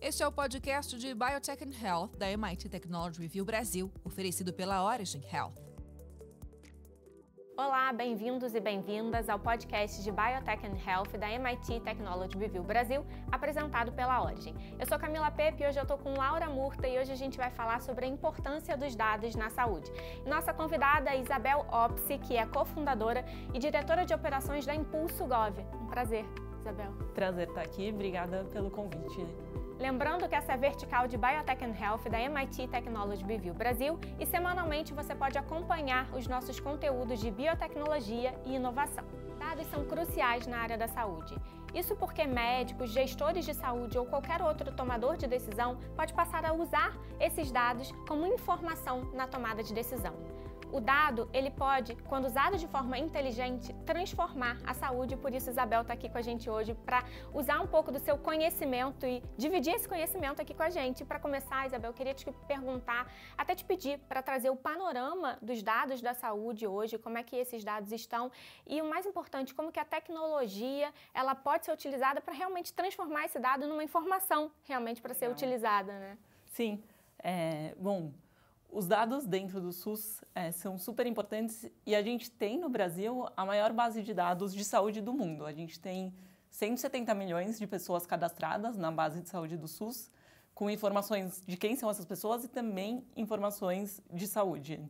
Este é o podcast de Biotech and Health da MIT Technology Review Brasil, oferecido pela Origin Health. Olá, bem-vindos e bem-vindas ao podcast de Biotech and Health da MIT Technology Review Brasil, apresentado pela Origin. Eu sou Camila Pepe e hoje eu estou com Laura Murta e hoje a gente vai falar sobre a importância dos dados na saúde. Nossa convidada é Isabel Opsi, que é cofundadora e diretora de operações da Impulso Gov. Um prazer, Isabel. Prazer estar tá aqui, obrigada pelo convite. Lembrando que essa é a vertical de Biotech and Health da MIT Technology Review Brasil e semanalmente você pode acompanhar os nossos conteúdos de biotecnologia e inovação. Dados são cruciais na área da saúde. Isso porque médicos, gestores de saúde ou qualquer outro tomador de decisão pode passar a usar esses dados como informação na tomada de decisão. O dado, ele pode, quando usado de forma inteligente, transformar a saúde, por isso Isabel está aqui com a gente hoje para usar um pouco do seu conhecimento e dividir esse conhecimento aqui com a gente. Para começar, Isabel, eu queria te perguntar, até te pedir para trazer o panorama dos dados da saúde hoje, como é que esses dados estão e o mais importante, como que a tecnologia, ela pode ser utilizada para realmente transformar esse dado numa informação realmente para ser utilizada, né? Sim. É, bom, os dados dentro do SUS é, são super importantes e a gente tem no Brasil a maior base de dados de saúde do mundo. A gente tem 170 milhões de pessoas cadastradas na base de saúde do SUS, com informações de quem são essas pessoas e também informações de saúde.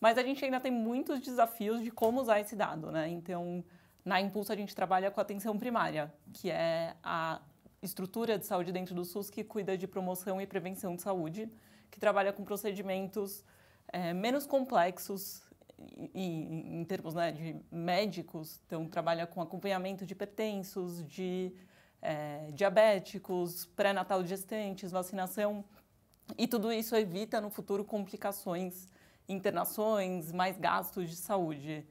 Mas a gente ainda tem muitos desafios de como usar esse dado, né? Então, na Impulso a gente trabalha com a atenção primária, que é a estrutura de saúde dentro do SUS que cuida de promoção e prevenção de saúde que trabalha com procedimentos é, menos complexos e, e em termos né, de médicos, então trabalha com acompanhamento de hipertensos, de é, diabéticos, pré-natal gestantes, vacinação, e tudo isso evita no futuro complicações, internações, mais gastos de saúde.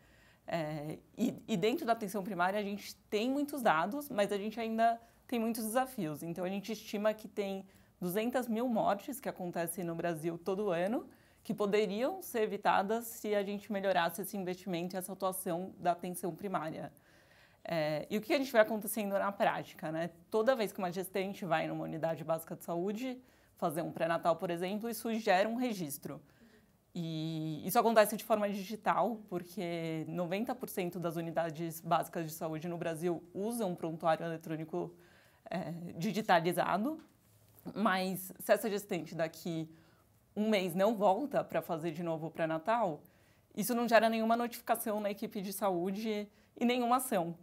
É, e, e, dentro da atenção primária a gente tem muitos dados, mas a gente ainda tem muitos desafios. Então a gente estima que tem 200 mil mortes que acontecem no Brasil todo ano, que poderiam ser evitadas se a gente melhorasse esse investimento e essa atuação da atenção primária. É, e o que a gente vê acontecendo na prática? Né? Toda vez que uma gestante vai numa unidade básica de saúde fazer um pré-natal, por exemplo, isso gera um registro. E isso acontece de forma digital, porque 90% das unidades básicas de saúde no Brasil usam um prontuário eletrônico é, digitalizado. Mas se essa gestante daqui um mês não volta para fazer de novo o pré-natal, isso não gera nenhuma notificação na equipe de saúde e nenhuma ação.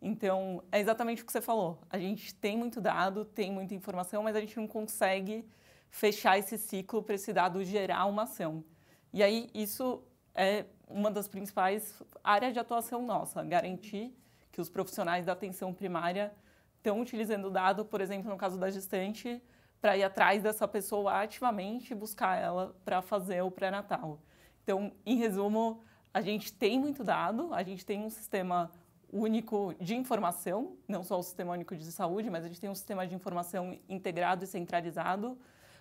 Então, é exatamente o que você falou. A gente tem muito dado, tem muita informação, mas a gente não consegue fechar esse ciclo para esse dado gerar uma ação. E aí, isso é uma das principais áreas de atuação nossa, garantir que os profissionais da atenção primária estão utilizando o dado, por exemplo, no caso da gestante, para ir atrás dessa pessoa ativamente e buscar ela para fazer o pré-natal. Então, em resumo, a gente tem muito dado, a gente tem um sistema único de informação, não só o sistema único de saúde, mas a gente tem um sistema de informação integrado e centralizado,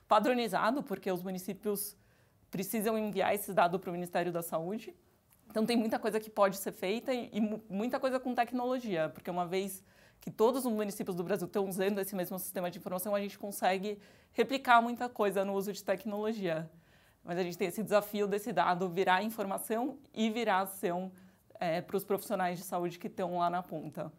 padronizado, porque os municípios precisam enviar esse dado para o Ministério da Saúde. Então tem muita coisa que pode ser feita e, e muita coisa com tecnologia, porque uma vez que todos os municípios do Brasil estão usando esse mesmo sistema de informação, a gente consegue replicar muita coisa no uso de tecnologia. Mas a gente tem esse desafio desse dado virar informação e virar ação é, para os profissionais de saúde que estão lá na ponta.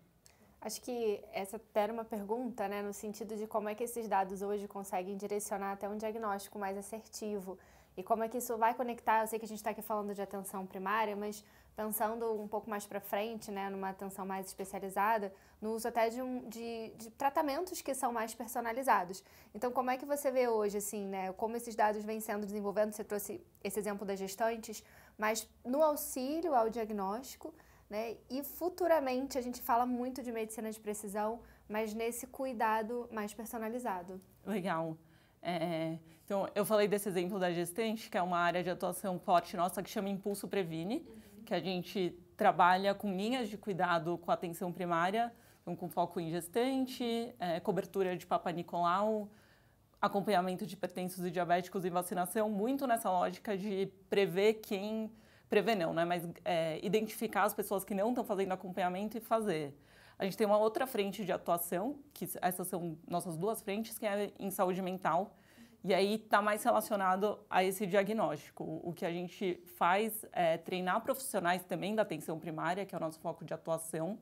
Acho que essa era uma pergunta, né, no sentido de como é que esses dados hoje conseguem direcionar até um diagnóstico mais assertivo e como é que isso vai conectar. Eu sei que a gente está aqui falando de atenção primária, mas pensando um pouco mais para frente, né, numa atenção mais especializada, no uso até de, um, de, de, tratamentos que são mais personalizados. Então, como é que você vê hoje, assim, né, como esses dados vêm sendo desenvolvidos? Você trouxe esse exemplo das gestantes, mas no auxílio ao diagnóstico, né, e futuramente a gente fala muito de medicina de precisão, mas nesse cuidado mais personalizado. Legal. É, é então, eu falei desse exemplo da gestante, que é uma área de atuação forte nossa que chama Impulso Previne. Uhum que a gente trabalha com linhas de cuidado com atenção primária, então com foco em gestante, é, cobertura de Papa Nicolau, acompanhamento de hipertensos e diabéticos e vacinação, muito nessa lógica de prever quem. Prever não, né? Mas é, identificar as pessoas que não estão fazendo acompanhamento e fazer. A gente tem uma outra frente de atuação, que essas são nossas duas frentes, que é em saúde mental, e aí está mais relacionado a esse diagnóstico. O que a gente faz é treinar profissionais também da atenção primária, que é o nosso foco de atuação,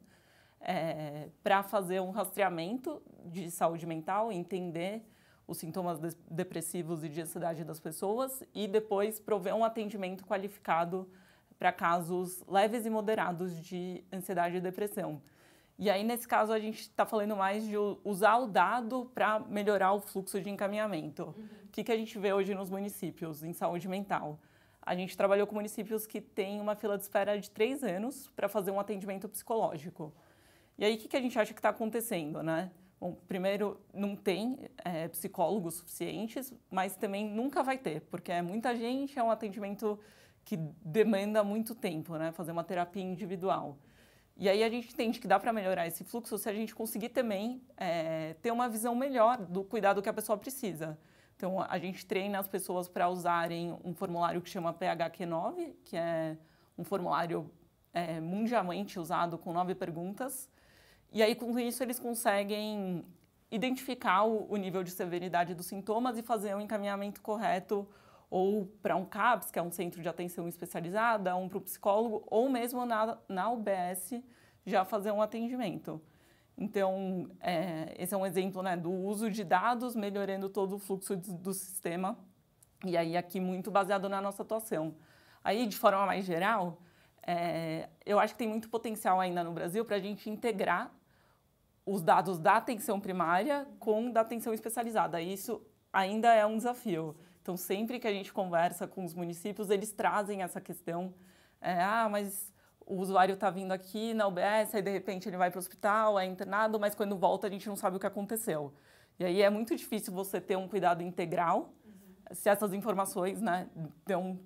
é, para fazer um rastreamento de saúde mental, entender os sintomas de depressivos e de ansiedade das pessoas e depois prover um atendimento qualificado para casos leves e moderados de ansiedade e depressão. E aí, nesse caso, a gente está falando mais de usar o dado para melhorar o fluxo de encaminhamento. Uhum. O que, que a gente vê hoje nos municípios em saúde mental? A gente trabalhou com municípios que têm uma fila de espera de três anos para fazer um atendimento psicológico. E aí, o que, que a gente acha que está acontecendo, né? Bom, primeiro, não tem é, psicólogos suficientes, mas também nunca vai ter, porque é muita gente, é um atendimento que demanda muito tempo, né? Fazer uma terapia individual. E aí a gente entende que dá para melhorar esse fluxo se a gente conseguir também é, ter uma visão melhor do cuidado que a pessoa precisa. Então a gente treina as pessoas para usarem um formulário que chama PHQ9, que é um formulário é, mundialmente usado com nove perguntas. E aí com isso eles conseguem identificar o, o nível de severidade dos sintomas e fazer o um encaminhamento correto ou para um CAPS, que é um centro de atenção especializada, um para o psicólogo, ou mesmo na, na UBS já fazer um atendimento. Então, é, esse é um exemplo né, do uso de dados melhorando todo o fluxo de, do sistema, e aí aqui muito baseado na nossa atuação. Aí, de forma mais geral, é, eu acho que tem muito potencial ainda no Brasil para a gente integrar os dados da atenção primária com da atenção especializada. Isso ainda é um desafio. Então, sempre que a gente conversa com os municípios, eles trazem essa questão. É, ah, mas o usuário está vindo aqui na UBS, aí de repente ele vai para o hospital, é internado, mas quando volta a gente não sabe o que aconteceu. E aí é muito difícil você ter um cuidado integral uhum. se essas informações né, estão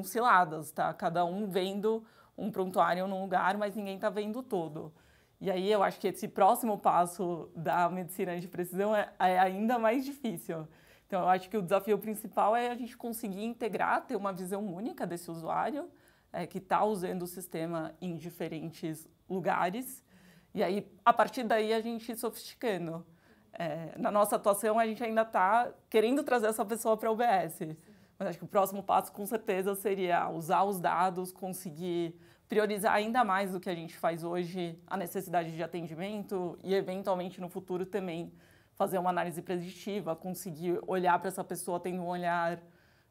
é, ciladas, tá? Cada um vendo um prontuário num lugar, mas ninguém está vendo todo. E aí eu acho que esse próximo passo da medicina de precisão é, é ainda mais difícil. Então, eu acho que o desafio principal é a gente conseguir integrar, ter uma visão única desse usuário é, que está usando o sistema em diferentes lugares. E aí, a partir daí, a gente ir sofisticando. É, na nossa atuação, a gente ainda está querendo trazer essa pessoa para o OBS. Mas acho que o próximo passo, com certeza, seria usar os dados, conseguir priorizar ainda mais do que a gente faz hoje, a necessidade de atendimento e, eventualmente, no futuro também, fazer uma análise preditiva, conseguir olhar para essa pessoa tendo um olhar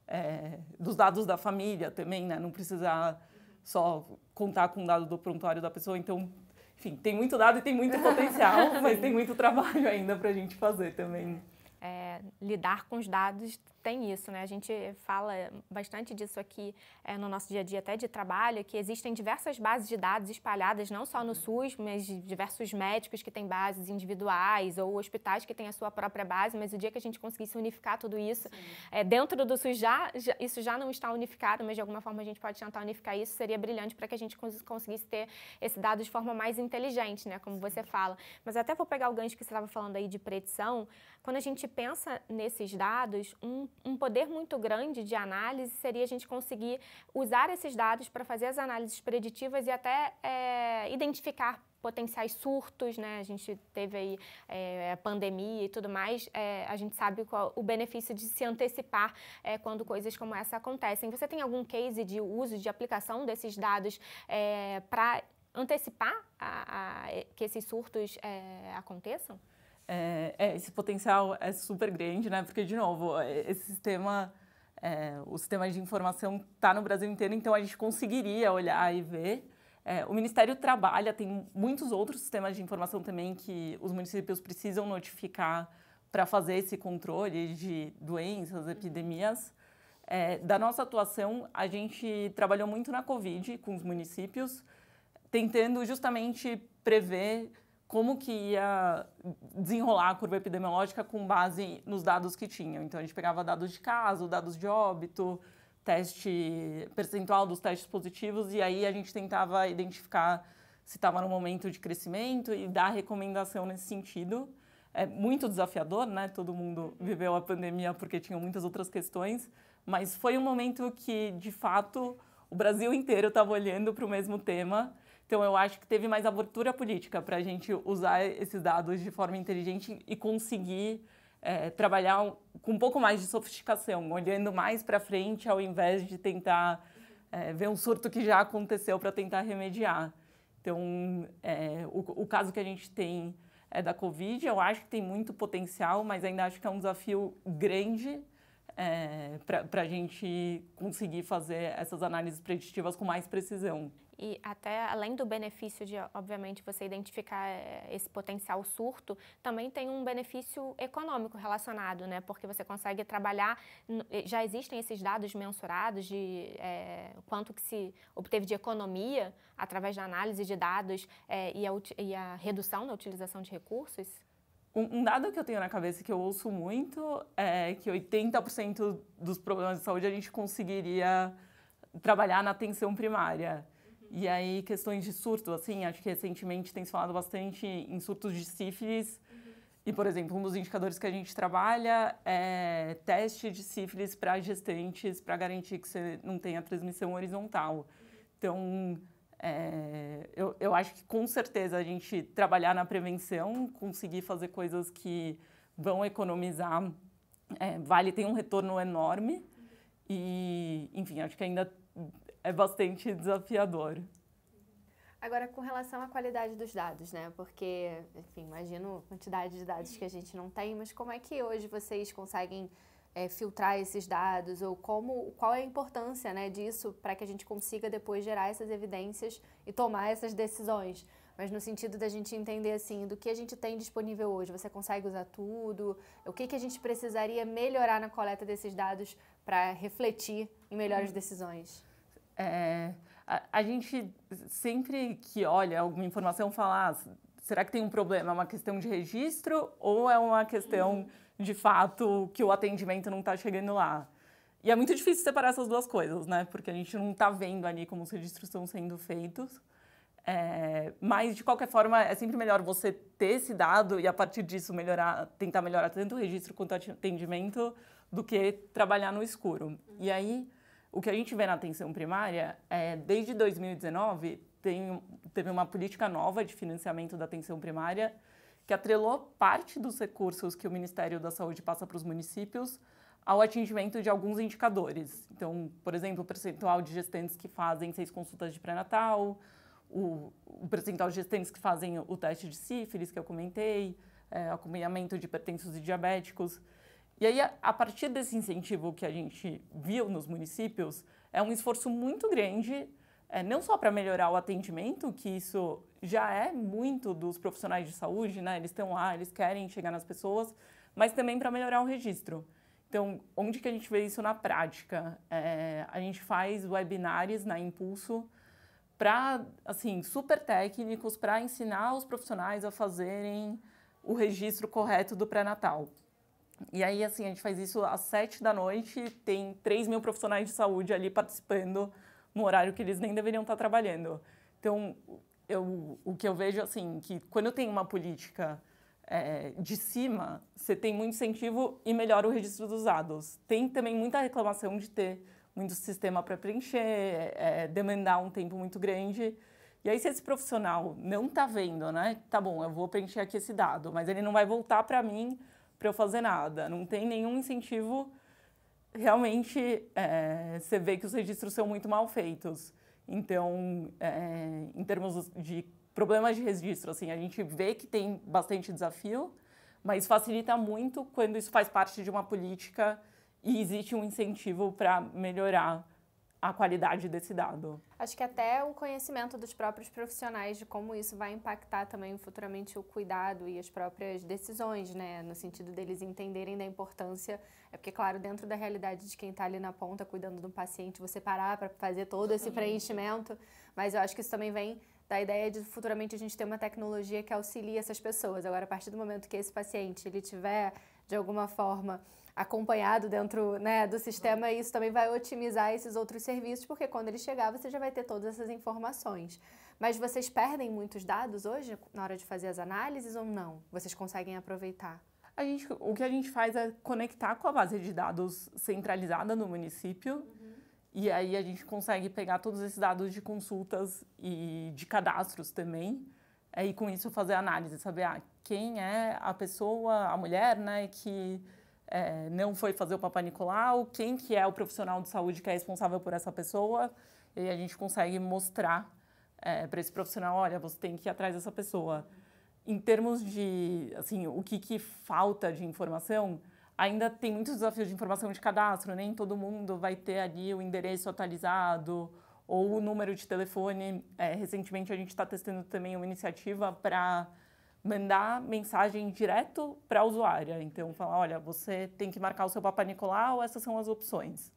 é, dos dados da família também, né? Não precisar só contar com o dado do prontuário da pessoa. Então, enfim, tem muito dado e tem muito potencial, mas tem muito trabalho ainda para a gente fazer também. É, lidar com os dados tem isso, né? A gente fala bastante disso aqui é, no nosso dia a dia, até de trabalho, que existem diversas bases de dados espalhadas, não só no uhum. SUS, mas diversos médicos que têm bases individuais ou hospitais que têm a sua própria base, mas o dia que a gente conseguisse unificar tudo isso, é, dentro do SUS já, já, isso já não está unificado, mas de alguma forma a gente pode tentar unificar isso, seria brilhante para que a gente cons conseguisse ter esse dado de forma mais inteligente, né? Como você fala. Mas até vou pegar o gancho que você estava falando aí de predição, quando a gente pensa nesses dados, um um poder muito grande de análise seria a gente conseguir usar esses dados para fazer as análises preditivas e até é, identificar potenciais surtos, né? A gente teve aí é, a pandemia e tudo mais. É, a gente sabe qual, o benefício de se antecipar é, quando coisas como essa acontecem. Você tem algum case de uso, de aplicação desses dados é, para antecipar a, a, que esses surtos é, aconteçam? é, é, esse potencial é super grande, né? Porque, de novo, é, esse sistema, é, o sistema de informação está no Brasil inteiro, então a gente conseguiria olhar e ver. É, o Ministério trabalha, tem muitos outros sistemas de informação também que os municípios precisam notificar para fazer esse controle de doenças, epidemias. É, da nossa atuação, a gente trabalhou muito na Covid com os municípios, tentando justamente prever como que ia desenrolar a curva epidemiológica com base nos dados que tinham. Então a gente pegava dados de caso, dados de óbito, teste percentual dos testes positivos e aí a gente tentava identificar se estava no momento de crescimento e dar recomendação nesse sentido. É muito desafiador, né? Todo mundo viveu a pandemia porque tinha muitas outras questões, mas foi um momento que de fato o Brasil inteiro estava olhando para o mesmo tema então, eu acho que teve mais abertura política para a gente usar esses dados de forma inteligente e conseguir é, trabalhar com um pouco mais de sofisticação, olhando mais para frente ao invés de tentar é, ver um surto que já aconteceu para tentar remediar. Então, é, o, o, caso que a gente tem é da Covid, eu acho que tem muito potencial, mas ainda acho que é um desafio grande é, para a gente conseguir fazer essas análises preditivas com mais precisão e até além do benefício de, obviamente, você identificar eh, esse potencial surto, também tem um benefício econômico relacionado, né? Porque você consegue trabalhar, já existem esses dados mensurados de é, quanto que se obteve de economia através da análise de dados é, e, a, e a redução na utilização de recursos? Um, dado que eu tenho na cabeça que eu ouço muito é que 80% dos problemas de saúde a gente conseguiria trabalhar na atenção primária. E aí, questões de surto, assim, acho que recentemente tem se falado bastante em surtos de sífilis. Uhum. E, por exemplo, um dos indicadores que a gente trabalha é teste de sífilis para gestantes, para garantir que você não tenha transmissão horizontal. Então, é, eu, eu acho que com certeza a gente trabalhar na prevenção, conseguir fazer coisas que vão economizar, é, vale tem um retorno enorme. Uhum. E, enfim, acho que ainda é bastante desafiador. Agora, com relação à qualidade dos dados, né? Porque, enfim, imagino a quantidade de dados que a gente não tem, mas como é que hoje vocês conseguem é, filtrar esses dados ou como, qual é a importância né, disso para que a gente consiga depois gerar essas evidências e tomar essas decisões? Mas no sentido da gente entender, assim, do que a gente tem disponível hoje, você consegue usar tudo? O que, que a gente precisaria melhorar na coleta desses dados para refletir em melhores hum. decisões? É, a, a, gente sempre que olha alguma informação fala, ah, será que tem um problema? É uma questão de registro ou é uma questão de fato que o atendimento não está chegando lá? E é muito difícil separar essas duas coisas, né? Porque a gente não está vendo ali como os registros estão sendo feitos. É, mas, de qualquer forma, é sempre melhor você ter esse dado e, a partir disso, melhorar, tentar melhorar tanto o registro quanto o atendimento do que trabalhar no escuro. E aí, o que a gente vê na atenção primária é, desde 2019, tem, teve uma política nova de financiamento da atenção primária que atrelou parte dos recursos que o Ministério da Saúde passa para os municípios ao atingimento de alguns indicadores. Então, por exemplo, o percentual de gestantes que fazem seis consultas de pré-natal, o, o, percentual de gestantes que fazem o teste de sífilis, que eu comentei, é, acompanhamento de hipertensos e diabéticos. E aí, a partir desse incentivo que a gente viu nos municípios, é um esforço muito grande, é, não só para melhorar o atendimento, que isso já é muito dos profissionais de saúde, né? Eles estão lá, eles querem chegar nas pessoas, mas também para melhorar o registro. Então, onde que a gente vê isso na prática? É, a gente faz webinários na Impulso para, assim, super técnicos para ensinar os profissionais a fazerem o registro correto do pré-natal. E aí, assim, a gente faz isso às sete da noite, tem três mil profissionais de saúde ali participando no horário que eles nem deveriam estar trabalhando. Então, eu, o que eu vejo, assim, que quando eu tenho uma política é, de cima, você tem muito incentivo e melhora o registro dos dados. Tem também muita reclamação de ter muito sistema para preencher, é, é, demandar um tempo muito grande. E aí, se esse profissional não está vendo, né? Tá bom, eu vou preencher aqui esse dado, mas ele não vai voltar para mim para eu fazer nada. Não tem nenhum incentivo. Realmente, é, você vê que os registros são muito mal feitos. Então, é, em termos de problemas de registro, assim, a gente vê que tem bastante desafio, mas facilita muito quando isso faz parte de uma política e existe um incentivo para melhorar a qualidade desse dado. Acho que até o conhecimento dos próprios profissionais de como isso vai impactar também futuramente o cuidado e as próprias decisões, né? No sentido deles entenderem da importância. É porque, claro, dentro da realidade de quem está ali na ponta cuidando do paciente, você parar para fazer todo esse preenchimento. Mas eu acho que isso também vem da ideia de futuramente a gente ter uma tecnologia que auxilie essas pessoas. Agora, a partir do momento que esse paciente ele tiver, de alguma forma, acompanhado dentro né, do uhum. sistema, isso também vai otimizar esses outros serviços, porque quando ele chegar você já vai ter todas essas informações. Mas vocês perdem muitos dados hoje na hora de fazer as análises ou não? Vocês conseguem aproveitar? A gente, o que a gente faz é conectar com a base de dados centralizada no município. Uhum. E aí a gente consegue pegar todos esses dados de consultas e de cadastros também. É, e com isso fazer análise, saber ah, quem é a pessoa, a mulher, né, que é, não foi fazer o Papai Nicolau, quem que é o profissional de saúde que é responsável por essa pessoa, e a gente consegue mostrar é, para esse profissional, olha, você tem que ir atrás dessa pessoa. Em termos de, assim, o que, que falta de informação, ainda tem muitos desafios de informação de cadastro, nem todo mundo vai ter ali o endereço atualizado ou o número de telefone. É, recentemente a gente está testando também uma iniciativa para mandar mensagem direto para a usuária. Então, falar, olha, você tem que marcar o seu Papa Nicolau, essas são as opções.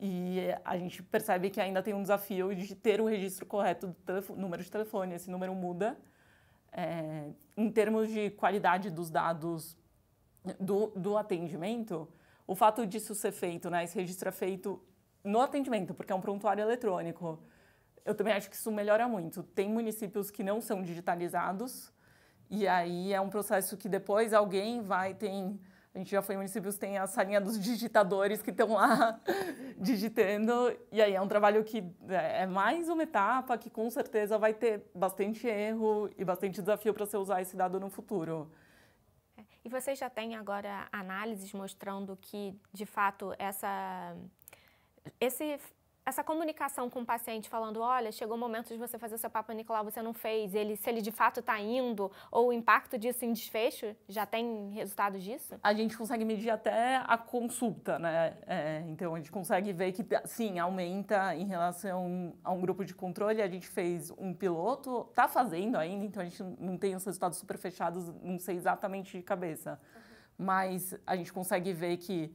E a gente percebe que ainda tem um desafio de ter o registro correto do número de telefone. Esse número muda. É, em termos de qualidade dos dados do, do atendimento, o fato disso ser feito, né, esse registro é feito no atendimento, porque é um prontuário eletrônico, eu também acho que isso melhora muito. Tem municípios que não são digitalizados, e aí é um processo que depois alguém vai, tem. A gente já foi em municípios, tem a salinha dos digitadores que estão lá digitando. E aí é um trabalho que é, é mais uma etapa que com certeza vai ter bastante erro e bastante desafio para você usar esse dado no futuro. É. E vocês já têm agora análises mostrando que, de fato, essa, esse essa comunicação com o paciente falando, olha, chegou o momento de você fazer o seu Papa Nicolau, você não fez, ele, se ele de fato está indo, ou o impacto disso em desfecho, já tem resultado disso? A gente consegue medir até a consulta, né? É, então a gente consegue ver que sim, aumenta em relação a um grupo de controle. A gente fez um piloto, está fazendo ainda, então a gente não tem os resultados super fechados, não sei exatamente de cabeça. Uhum. Mas a gente consegue ver que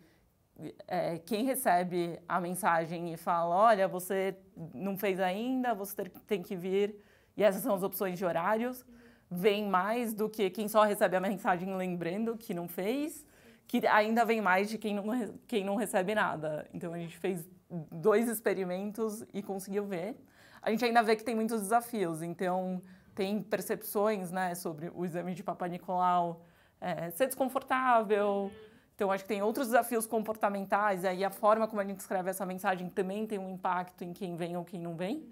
é, quem recebe a mensagem e fala, olha, você não fez ainda, você tem que vir, e essas são as opções de horários, vem mais do que quem só recebe a mensagem lembrando que não fez, que ainda vem mais de quem não, quem não recebe nada. Então a gente fez dois experimentos e conseguiu ver. A gente ainda vê que tem muitos desafios, então tem percepções né, sobre o exame de Papa Nicolau é, ser desconfortável. Então, acho que tem outros desafios comportamentais, aí a forma como a gente escreve essa mensagem também tem um impacto em quem vem ou quem não vem.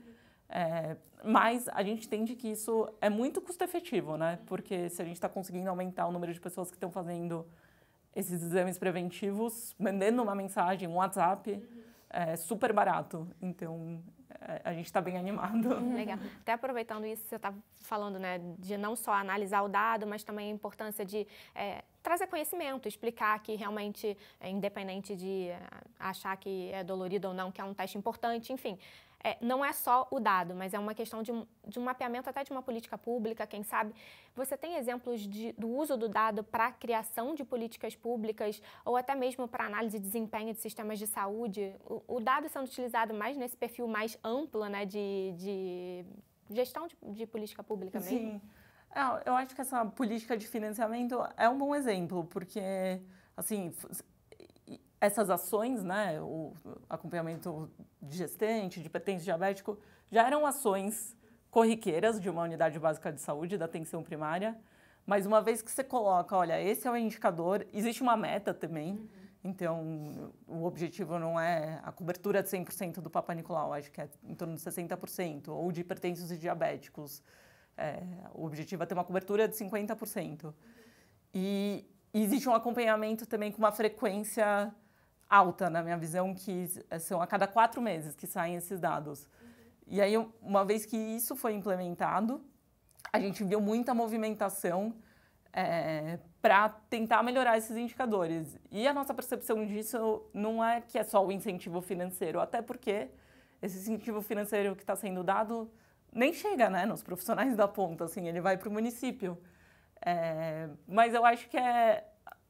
É, mas a gente entende que isso é muito custo-efetivo, né? Porque se a gente está conseguindo aumentar o número de pessoas que estão fazendo esses exames preventivos, mandando uma mensagem, um WhatsApp, é super barato. Então, é, a gente está bem animado. Legal. Até aproveitando isso, você está falando, né, de não só analisar o dado, mas também a importância de é, trazer conhecimento, explicar que realmente, é independente de eh, achar que é dolorido ou não, que é um teste importante, enfim. É, não é só o dado, mas é uma questão de, de um mapeamento até de uma política pública, quem sabe. Você tem exemplos de, do uso do dado para criação de políticas públicas ou até mesmo para análise de desempenho de sistemas de saúde? O, o, dado sendo utilizado mais nesse perfil mais amplo né, de, de gestão de, de política pública mesmo? Sim. Ah, eu acho que essa política de financiamento é um bom exemplo, porque, assim, essas ações, né, o acompanhamento de gestante, de pertence diabético, já eram ações corriqueiras de uma unidade básica de saúde, da atenção primária, mas uma vez que você coloca, olha, esse é o indicador, existe uma meta também, uhum. então o objetivo não é a cobertura de 100% do Papa Nicolau, acho que é em torno de 60%, ou de hipertensos e diabéticos, é, o objetivo é ter uma cobertura de 50%. E, e existe um acompanhamento também com uma frequência alta, na minha visão, que são a cada quatro meses que saem esses dados. E aí, uma vez que isso foi implementado, a gente viu muita movimentação é, para tentar melhorar esses indicadores. E a nossa percepção disso não é que é só o incentivo financeiro, até porque esse incentivo financeiro que está sendo dado nem chega né, nos profissionais da ponta, assim, ele vai para o município. É, mas eu acho que é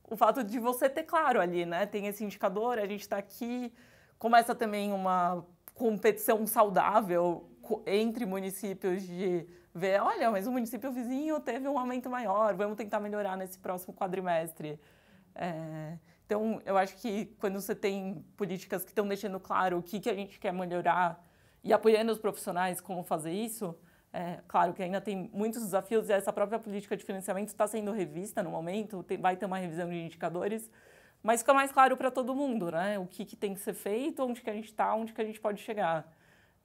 o fato de você ter claro ali, né? Tem esse indicador, a gente está aqui, começa também uma competição saudável entre municípios de ver, olha, mas o município vizinho teve um aumento maior, vamos tentar melhorar nesse próximo quadrimestre. É, então, eu acho que quando você tem políticas que estão deixando claro o que, que a gente quer melhorar e apoiando os profissionais como fazer isso, é, claro que ainda tem muitos desafios e essa própria política de financiamento está sendo revista no momento, tem, vai ter uma revisão de indicadores, mas fica mais claro para todo mundo, né? O que, que, tem que ser feito, onde que a gente está, onde que a gente pode chegar.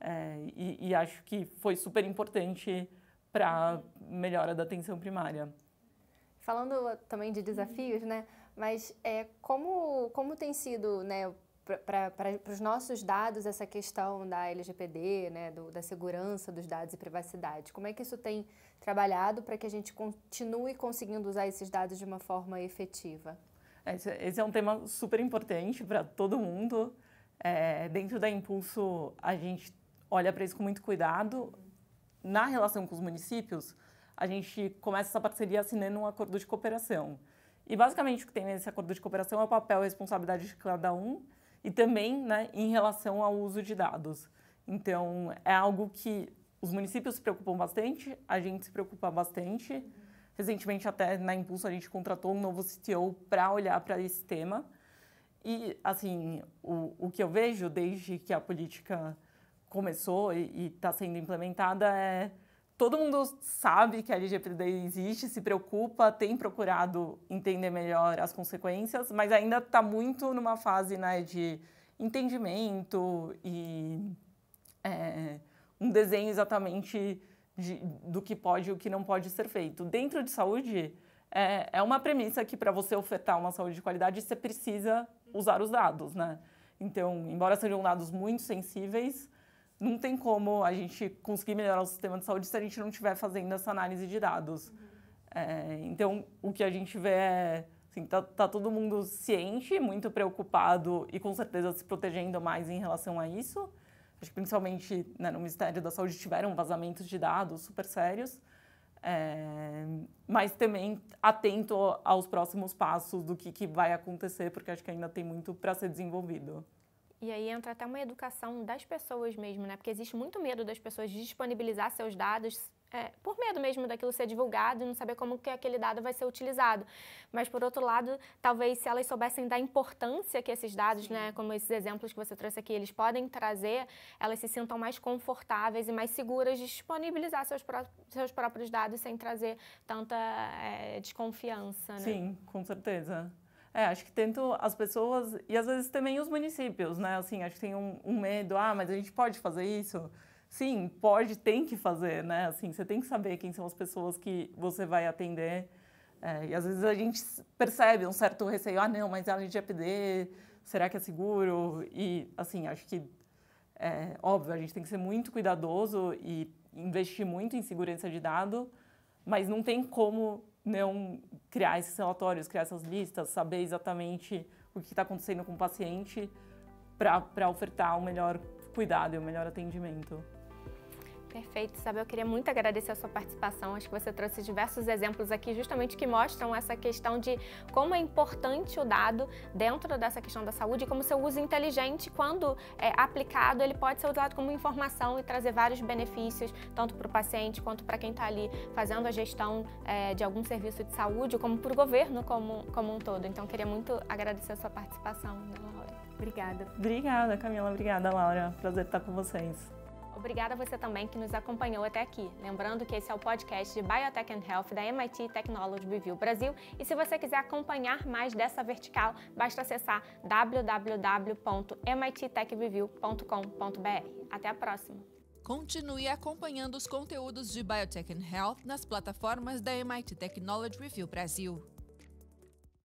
É, e, e, acho que foi super importante para melhora da atenção primária. Falando também de desafios, né? Mas é, como, como tem sido, né? para os nossos dados essa questão da LGPD, né, do, da segurança dos dados e privacidade? Como é que isso tem trabalhado para que a gente continue conseguindo usar esses dados de uma forma efetiva? Esse é um tema super importante para todo mundo. É, dentro da Impulso, a gente olha para isso com muito cuidado. Na relação com os municípios, a gente começa essa parceria assinando um acordo de cooperação. E basicamente o que tem nesse acordo de cooperação é o papel e responsabilidade de cada um e também né, em relação ao uso de dados. Então, é algo que os municípios se preocupam bastante, a gente se preocupa bastante. Recentemente, até na Impulso, a gente contratou um novo CTO para olhar para esse tema. E, assim, o, o que eu vejo desde que a política começou e está sendo implementada é todo mundo sabe que a LGPD existe, se preocupa, tem procurado entender melhor as consequências, mas ainda está muito numa fase né, de entendimento e é, um desenho exatamente de, do que pode e o que não pode ser feito. Dentro de saúde, é, é uma premissa que para você ofertar uma saúde de qualidade, você precisa usar os dados, né? Então, embora sejam dados muito sensíveis, não tem como a gente conseguir melhorar o sistema de saúde se a gente não estiver fazendo essa análise de dados. Uhum. É, então, o que a gente vê é, assim, tá, tá, todo mundo ciente, muito preocupado e com certeza se protegendo mais em relação a isso. Acho que principalmente né, no Ministério da Saúde tiveram vazamentos de dados super sérios, é, mas também atento aos próximos passos do que, que vai acontecer, porque acho que ainda tem muito para ser desenvolvido. E aí entra até uma educação das pessoas mesmo, né? Porque existe muito medo das pessoas de disponibilizar seus dados, é, por medo mesmo daquilo ser divulgado e não saber como que aquele dado vai ser utilizado. Mas, por outro lado, talvez se elas soubessem da importância que esses dados, né, como esses exemplos que você trouxe aqui, eles podem trazer, elas se sintam mais confortáveis e mais seguras de disponibilizar seus, pró seus próprios dados sem trazer tanta é, desconfiança, né? Sim, com certeza. É, acho que tanto as pessoas e às vezes também os municípios, né? Assim, acho que tem um, um, medo, ah, mas a gente pode fazer isso? Sim, pode, tem que fazer, né? Assim, você tem que saber quem são as pessoas que você vai atender. É, e às vezes a gente percebe um certo receio, ah, não, mas é área de EPD, será que é seguro? E, assim, acho que, é, óbvio, a gente tem que ser muito cuidadoso e investir muito em segurança de dado, mas não tem como não criar esses relatórios, criar essas listas, saber exatamente o que está acontecendo com o paciente para ofertar o melhor cuidado e o melhor atendimento. Perfeito, Isabel. Eu queria muito agradecer a sua participação. Acho que você trouxe diversos exemplos aqui, justamente que mostram essa questão de como é importante o dado dentro dessa questão da saúde como seu uso inteligente, quando é, aplicado, ele pode ser usado como informação e trazer vários benefícios, tanto para o paciente quanto para quem está ali fazendo a gestão é, de algum serviço de saúde, como para o governo como, como um todo. Então, queria muito agradecer a sua participação, Laura. Obrigada. Obrigada, Camila. Obrigada, Laura. Prazer estar com vocês. Obrigada a você também que nos acompanhou até aqui. Lembrando que esse é o podcast de Biotech and Health da MIT Technology Review Brasil. E se você quiser acompanhar mais dessa vertical, basta acessar www.mittechreview.com.br. Até a próxima! Continue acompanhando os conteúdos de Biotech and Health nas plataformas da MIT Technology Review Brasil.